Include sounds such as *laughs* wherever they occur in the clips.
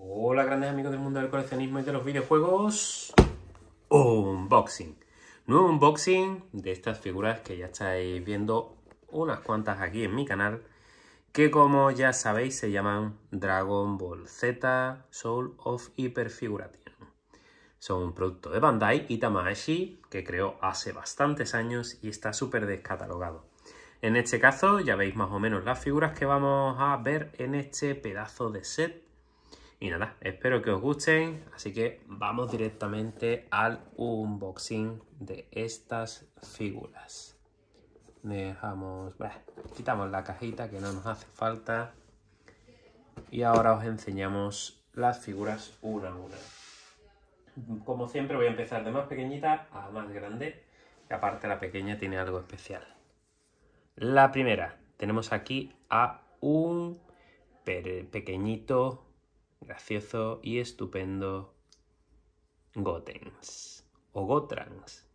Hola grandes amigos del mundo del coleccionismo y de los videojuegos. Unboxing. Nuevo unboxing de estas figuras que ya estáis viendo unas cuantas aquí en mi canal. Que como ya sabéis se llaman Dragon Ball Z Soul of Hyperfiguration. Son un producto de Bandai y Tamashii que creó hace bastantes años y está súper descatalogado. En este caso ya veis más o menos las figuras que vamos a ver en este pedazo de set y nada, espero que os gusten, así que vamos directamente al unboxing de estas figuras. Dejamos, quitamos la cajita que no nos hace falta y ahora os enseñamos las figuras una a una. Como siempre voy a empezar de más pequeñita a más grande, y aparte la pequeña tiene algo especial. La primera, tenemos aquí a un pequeñito gracioso y estupendo Gotens o Gotrans.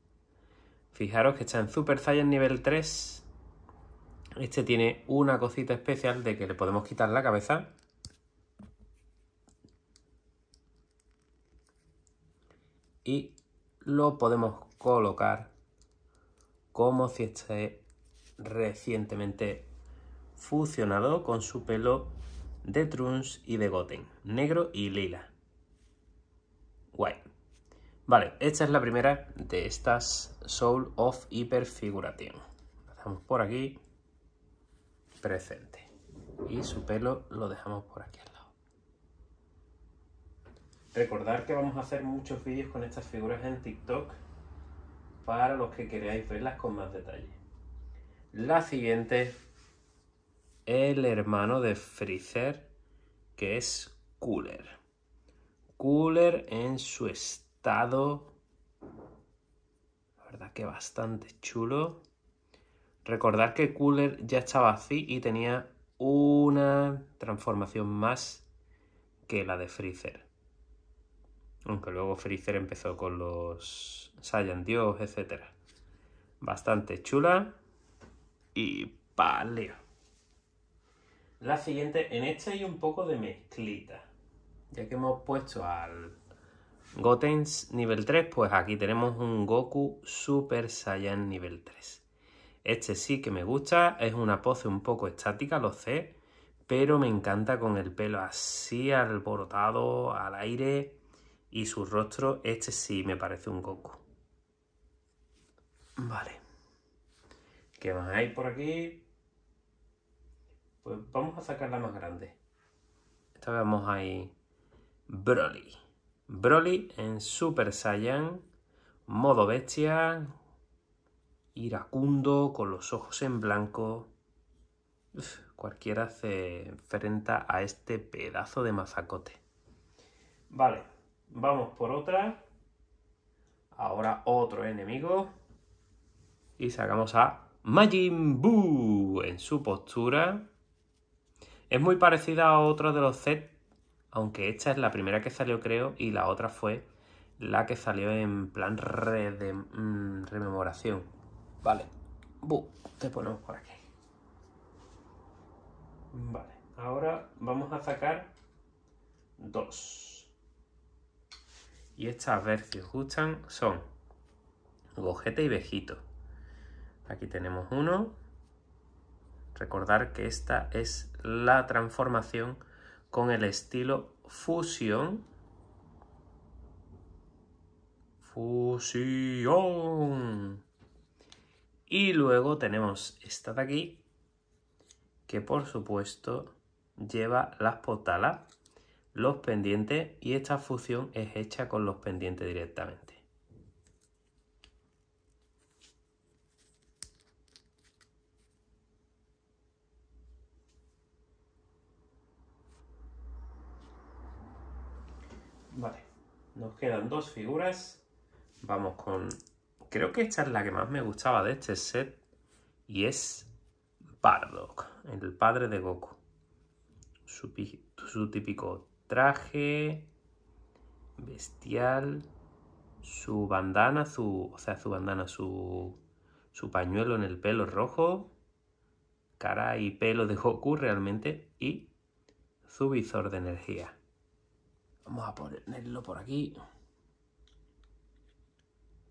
Fijaros que está en Super Saiyan nivel 3. Este tiene una cosita especial de que le podemos quitar la cabeza. Y lo podemos colocar como si esté recientemente fusionado con su pelo de Trunks y de Goten, negro y lila. Guay. Vale, esta es la primera de estas Soul of Hyperfiguration. Pasamos por aquí, presente. Y su pelo lo dejamos por aquí al lado. Recordad que vamos a hacer muchos vídeos con estas figuras en TikTok para los que queráis verlas con más detalle. La siguiente el hermano de Freezer, que es Cooler. Cooler en su estado, la verdad que bastante chulo. Recordad que Cooler ya estaba así y tenía una transformación más que la de Freezer. Aunque luego Freezer empezó con los Saiyan Dios, etc. Bastante chula y paleo. La siguiente, en este hay un poco de mezclita. Ya que hemos puesto al Gotens nivel 3, pues aquí tenemos un Goku Super Saiyan nivel 3. Este sí que me gusta, es una pose un poco estática, lo sé, pero me encanta con el pelo así alborotado al aire y su rostro, este sí me parece un Goku. Vale. ¿Qué más hay por aquí? Pues vamos a sacarla más grande. Esta vemos ahí. Broly. Broly en Super Saiyan. Modo bestia. Iracundo, con los ojos en blanco. cualquiera se enfrenta a este pedazo de mazacote. Vale, vamos por otra. Ahora otro enemigo. Y sacamos a Majin Buu en su postura es muy parecida a otro de los sets, aunque esta es la primera que salió creo y la otra fue la que salió en plan de, mm, rememoración. Vale, Bu, te ponemos por aquí. Vale, ahora vamos a sacar dos. Y estas, a ver si os gustan, son Gojete y Vejito. Aquí tenemos uno Recordar que esta es la transformación con el estilo fusión. Fusión. Y luego tenemos esta de aquí, que por supuesto lleva las potalas, los pendientes y esta fusión es hecha con los pendientes directamente. Vale, nos quedan dos figuras. Vamos con... Creo que esta es la que más me gustaba de este set. Y es Bardock, el padre de Goku. Su, típico traje bestial. Su bandana, su, o sea, su bandana, su, su pañuelo en el pelo rojo. Cara y pelo de Goku realmente. Y su visor de energía. Vamos a ponerlo por aquí.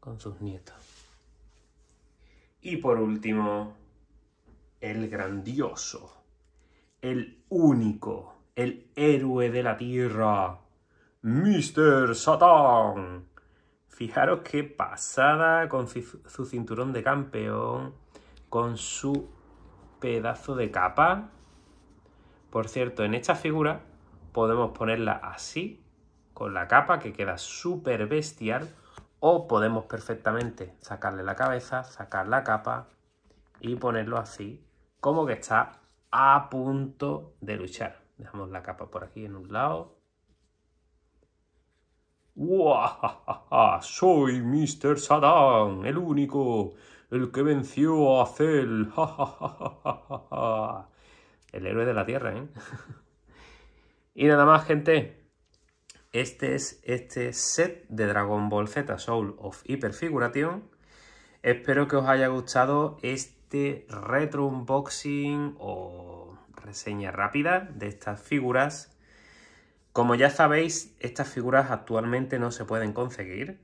Con sus nietos. Y por último, el grandioso, el único, el héroe de la tierra, Mr. Satan. Fijaros qué pasada con su cinturón de campeón, con su pedazo de capa. Por cierto, en esta figura podemos ponerla así la capa que queda súper bestial o podemos perfectamente sacarle la cabeza, sacar la capa y ponerlo así como que está a punto de luchar. Dejamos la capa por aquí en un lado. Soy Mr. Saddam, el único, el que venció a Cell. *laughs* el héroe de la Tierra, ¿eh? *laughs* y nada más, gente. Este es este set de Dragon Ball Z Soul of Hyperfiguration. Espero que os haya gustado este retro unboxing o reseña rápida de estas figuras. Como ya sabéis, estas figuras actualmente no se pueden conseguir.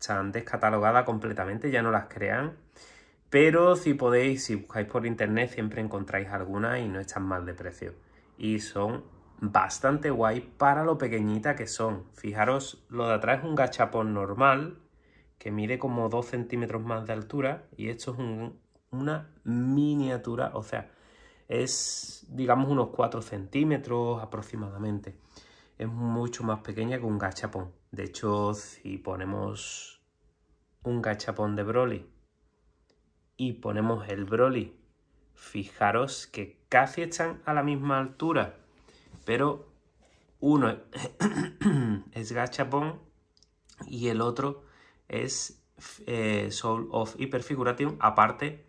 Están descatalogadas completamente, ya no las crean. Pero si podéis, si buscáis por internet, siempre encontráis algunas y no están mal de precio. Y son bastante guay para lo pequeñita que son. Fijaros, lo de atrás es un gachapón normal, que mide como 2 centímetros más de altura, y esto es una miniatura, o sea, es, digamos, unos 4 centímetros aproximadamente. Es mucho más pequeña que un gachapón. De hecho, si ponemos un gachapón de Broly y ponemos el Broly, fijaros que casi están a la misma altura pero uno *coughs* es Gachapon y el otro es eh, Soul of Hyperfiguration. Aparte,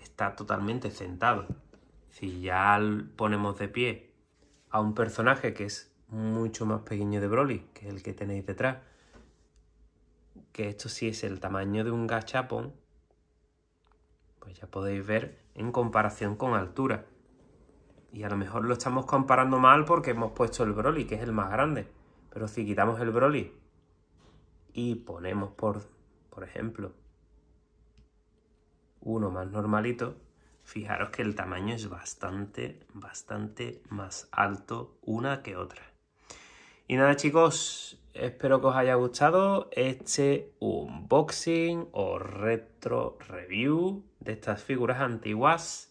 está totalmente sentado. Si ya ponemos de pie a un personaje que es mucho más pequeño de Broly, que el que tenéis detrás, que esto sí es el tamaño de un Gachapon, pues ya podéis ver en comparación con altura. Y a lo mejor lo estamos comparando mal porque hemos puesto el Broly, que es el más grande. Pero si quitamos el Broly y ponemos, por, por ejemplo, uno más normalito, fijaros que el tamaño es bastante, bastante más alto una que otra. Y nada chicos, espero que os haya gustado este unboxing o retro review de estas figuras antiguas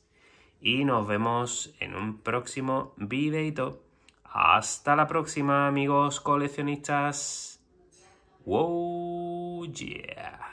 y nos vemos en un próximo videito. Hasta la próxima, amigos coleccionistas. Wow, yeah.